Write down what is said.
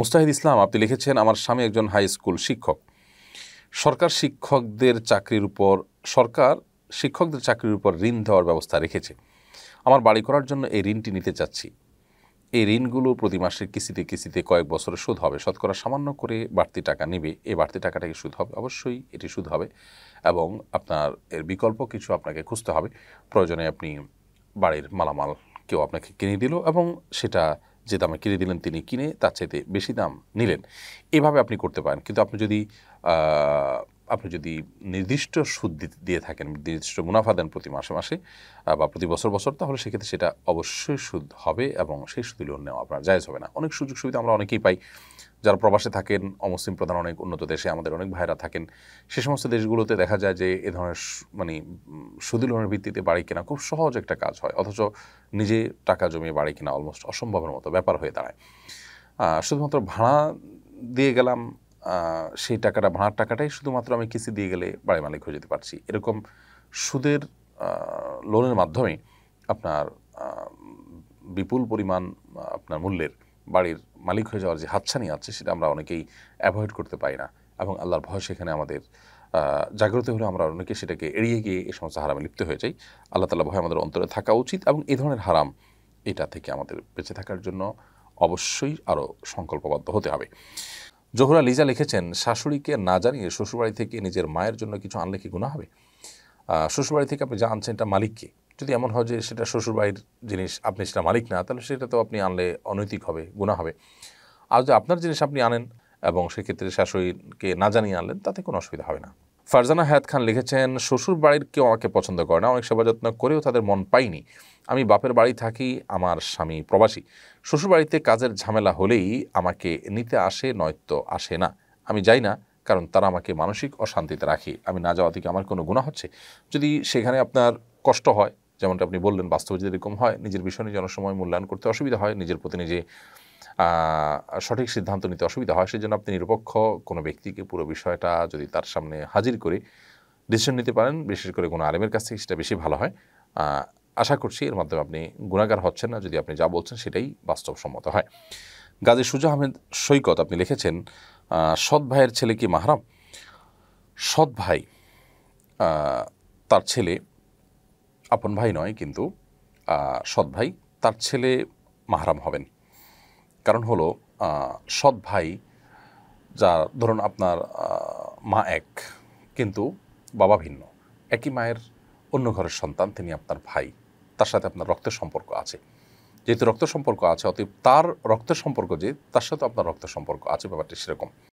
মুস্তাহিদ ইসলাম আপনি লিখেছেন আমার স্বামী একজন হাই স্কুল শিক্ষক সরকার শিক্ষকদের চাকরির উপর সরকার শিক্ষকদের চাকরির উপর ঋণ দেওয়ার ব্যবস্থা রেখেছে আমার বাড়ি করার জন্য এই ঋণটি নিতে চাচ্ছি এই ঋণগুলো প্রতি মাসের কিস্তিতে কিস্তিতে কয়েক বছরে সুদ হবে শতকরা সামান্য করে বাড়তি টাকা নেবে এই বাড়তি টাকাটাকে সুদ হবে অবশ্যই এটি সুদ হবে এবং আপনার এর বিকল্প কিছু আপনাকে খুঁজতে হবে প্রয়োজনে আপনি বাড়ির মালামাল কেউ আপনাকে কিনে দিল এবং সেটা যে দামে কিনে দিলেন তিনি কিনে তার চাইতে বেশি দাম নিলেন এভাবে আপনি করতে পারেন কিন্তু আপনি যদি আপনি যদি নির্দিষ্ট সুদ দিয়ে থাকেন নির্দিষ্ট মুনাফা দেন প্রতি মাসে মাসে বা প্রতি বছর বছর তাহলে সেক্ষেত্রে সেটা অবশ্যই সুদ হবে এবং সেই সুদ লোন নেওয়া আপনার জায়জ হবে না অনেক সুযোগ সুবিধা আমরা অনেকেই পাই যারা প্রবাসে থাকেন অমুসলিম প্রধান অনেক উন্নত দেশে আমাদের অনেক ভাইরা থাকেন সে সমস্ত দেশগুলোতে দেখা যায় যে এ ধরনের মানে সুদি লোনের ভিত্তিতে বাড়ি কেনা খুব সহজ একটা কাজ হয় অথচ নিজে টাকা জমিয়ে বাড়ি কেনা অলমোস্ট অসম্ভবের মতো ব্যাপার হয়ে দাঁড়ায় শুধুমাত্র ভাড়া দিয়ে গেলাম সেই টাকাটা ভাড়ার টাকাটাই শুধুমাত্র আমি কিস্তি দিয়ে গেলে বাড়ি মালিক হয়ে যেতে পারছি এরকম সুদের লোনের মাধ্যমে আপনার বিপুল পরিমাণ আপনার মূল্যের বাড়ির মালিক হয়ে যাওয়ার যে হাতছানি আছে সেটা আমরা অনেকেই অ্যাভয়েড করতে পারি না এবং আল্লাহর ভয় সেখানে আমাদের জাগ্রত হলে আমরা অনেকে সেটাকে এড়িয়ে গিয়ে এ সমস্ত হারামে লিপ্ত হয়ে যাই আল্লাহ তালা ভয় আমাদের অন্তরে থাকা উচিত এবং এই ধরনের হারাম এটা থেকে আমাদের বেঁচে থাকার জন্য অবশ্যই আরও সংকল্পবদ্ধ হতে হবে জোহরা লিজা লিখেছেন শাশুড়িকে না জানিয়ে শ্বশুরবাড়ি থেকে নিজের মায়ের জন্য কিছু আনলে কি গুণা হবে শ্বশুরবাড়ি থেকে আপনি যা আনছেন এটা মালিককে যদি এমন হয় যে সেটা শ্বশুরবাড়ির জিনিস আপনি সেটা মালিক না তাহলে সেটা তো আপনি আনলে অনৈতিক হবে গুণা হবে আর যদি আপনার জিনিস আপনি আনেন এবং সেক্ষেত্রে শাশুড়িকে না জানিয়ে আনলেন তাতে কোনো অসুবিধা হবে না ফারজানা হায়াত খান লিখেছেন শ্বশুরবাড়ির কেউ আমাকে পছন্দ করে না অনেক সেবা যত্ন করেও তাদের মন পাইনি আমি বাপের বাড়ি থাকি আমার স্বামী প্রবাসী শ্বশুরবাড়িতে কাজের ঝামেলা হলেই আমাকে নিতে আসে নয়তো আসে না আমি যাই না কারণ তারা আমাকে মানসিক অশান্তিতে রাখে আমি না যাওয়া থেকে আমার কোনো গুণা হচ্ছে যদি সেখানে আপনার কষ্ট হয় যেমনটা আপনি বললেন বাস্তবে যদি এরকম হয় নিজের বিষয় নিয়ে জনসময় মূল্যায়ন করতে অসুবিধা হয় নিজের প্রতি নিজে সঠিক সিদ্ধান্ত নিতে অসুবিধা হয় সেই জন্য আপনি নিরপেক্ষ কোনো ব্যক্তিকে পুরো বিষয়টা যদি তার সামনে হাজির করে ডিসিশন নিতে পারেন বিশেষ করে কোনো আলেমের কাছ থেকে সেটা বেশি ভালো হয় আশা করছি এর মাধ্যমে আপনি গুণাগার হচ্ছেন না যদি আপনি যা বলছেন সেটাই বাস্তবসম্মত হয় গাজী সুজা আহমেদ সৈকত আপনি লিখেছেন সৎ ভাইয়ের ছেলে কি মাহারাম সৎ ভাই তার ছেলে আপন ভাই নয় কিন্তু সৎ ভাই তার ছেলে মাহারাম হবেন কারণ হলো সৎ ভাই যা ধরুন আপনার মা এক কিন্তু বাবা ভিন্ন একই মায়ের অন্য ঘরের সন্তান তিনি আপনার ভাই তার সাথে আপনার রক্তের সম্পর্ক আছে যেহেতু রক্ত সম্পর্ক আছে অতএব তার রক্তের সম্পর্ক যে তার সাথে আপনার রক্তের সম্পর্ক আছে ব্যাপারটি সেরকম